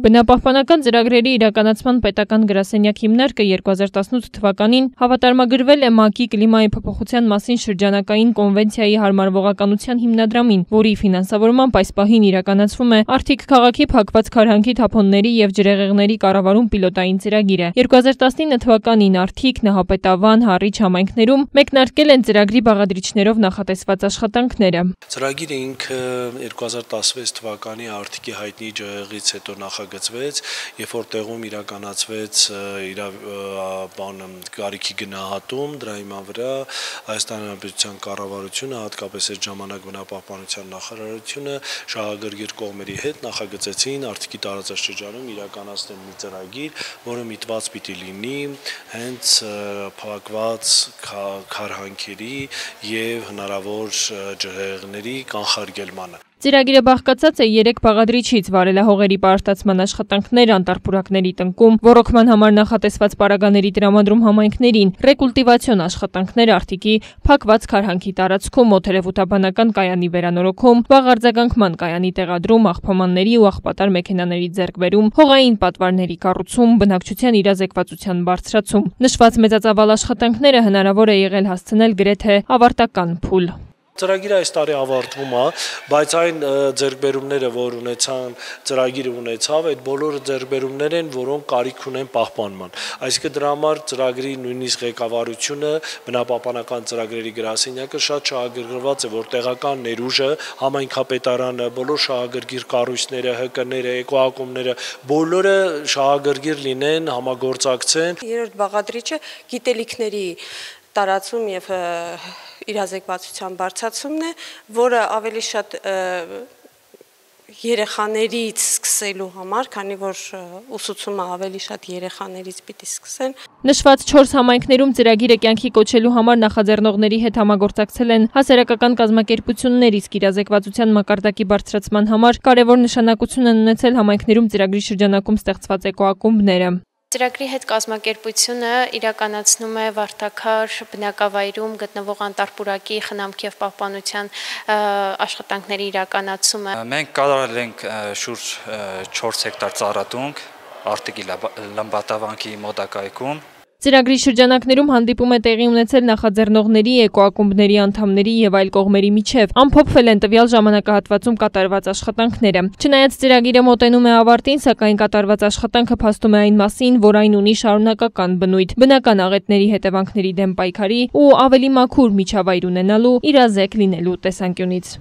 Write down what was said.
Բնապահպանական ծրագրերի իրականացման պետական գրասենյակ հիմնարկը 2018 թվականին հավատարմագրվել է ՄԱԿ-ի կլիմայի փոփոխության մասին շրջանակային կոնվենցիայի հարմարվողականության հիմնադրամին, որի ֆինանսավորմամբ այս պահին իրականացվում է Արթիկ քաղաքի փակված քարհանքի թափոնների եւ ջրեղեղների կառավարում պիլոտային ծրագիրը։ 2019 թվականին Արթիկ, Նահապետավան, Հարիչ համայնքներում մեկնարկել են ծրագրի բաղադրիչներով նախատեսված աշխատանքները։ Ծրագիրը ինքը 2016 թվականի Արթիկի հայտնի ջրեղեղից հետո նախագահ ստորագրվեց, երբ որ տեղում իրականացվեց իր բանը գարիքի գնահատում, դրա հիման վրա Հայաստան Հանրապետության կառավարությունը, հատկապես այդ ժամանակ բնապահպանության նախարարությունը շահագրգիռ կողմերի հետ նախագծեցին արտիքի տարածաշրջանում իրականացնել մի ծրագիր, որը միտված պիտի լինի հենց փակված քարհանքերի եւ հնարավոր ջրհեղեղների կանխարգելմանը Ծրագիրը բաղկացած է 3 բաղադրիչից՝ վարելահողերի պարտացման աշխատանքներ, անտարբուրակների տնկում, ռոռոկման համար նախատեսված պարագաների տրամադրում համայնքներին, ռեկուլտիվացիոն աշխատանքներ Արթիկի փակված քարհանքի տարածքում, օդերևութաբանական կայանի վերանորոգում, բաղարձագանքման կայանի տեղադրում, աղբամանների ու աղբատար մեքենաների ձեռքբերում, հողային պատվարների կառուցում, բնակչության իրազեկվածության բարձրացում։ Նշված մեծածավալ աշխատանքները հնարավոր է եղել հասցնել գրեթե ավարտական փուլ ծրագիրը այս տարի ավարտվում է, բայց այն ձերբերումները, որ ունեցան, ծրագիրը ունեցավ, այդ բոլորը ձերբերումներ են, որոնք կարիք ունեն պահպանման։ Այսինքն դրա համար ծրագրի նույնիսկ ղեկավարությունը, բնապահպանական ծրագրերի գրասենյակը շատ շահագրգռված է, որ տեղական ներուժը, համայնքապետարանը, բոլոր շահագրգիռ կառույցները, ՀԿ-ները, էկոակումները, բոլորը շահագրգիռ լինեն, համագործակցեն։ Երրորդ բաղադրիչը գիտելիքների տարածում եւ իրազեկվածության բարձացումն է, որը ավելի շատ երեխաներից սկսելու համար, քանի որ ուսուցումը ավելի շատ երեխաներից պիտի սկսեն։ Նշված 4 համայնքներում ծրագիրը կյանքի կոչելու համար նախաձեռնողների հետ համագործակցել են հասարակական կազմակերպություններից իրազեկվածության մակարդակի բարձրացման համար կարևոր նշանակություն են ունեցել համայնքներում ծրագրի շրջանակում ստեղծված էկոակումբները։ Ծրագրի հետ կազմակերպությունը իրականացնում է Վարդակար բնակավայրում գտնվող անտարբուրակի խնամքի եւ պահպանության աշխատանքների իրականացումը։ Մենք կատարել ենք շուրջ 4 հեկտար ծառատունք Արտիկի լմբատավանքի մոտակայքում Ծրագրի շրջանակներում հանդիպում է տեղի ունեցել նախաձեռնողների, էկոակումբների անդամների եւ այլ կողմերի միջև։ Ամփոփվել են տվյալ ժամանակահատվածում կատարված աշխատանքները։ Չնայած ծրագիրը մոտենում է ավարտին, սակայն կատարված աշխատանքը փաստում է այն մասին, որ այն ունի շարունակական բնույթ, բնական աղետների հետևանքների դեմ պայքարի ու ավելի մաքուր միջավայր ունենալու իրազեկ լինելու տեսանկյունից։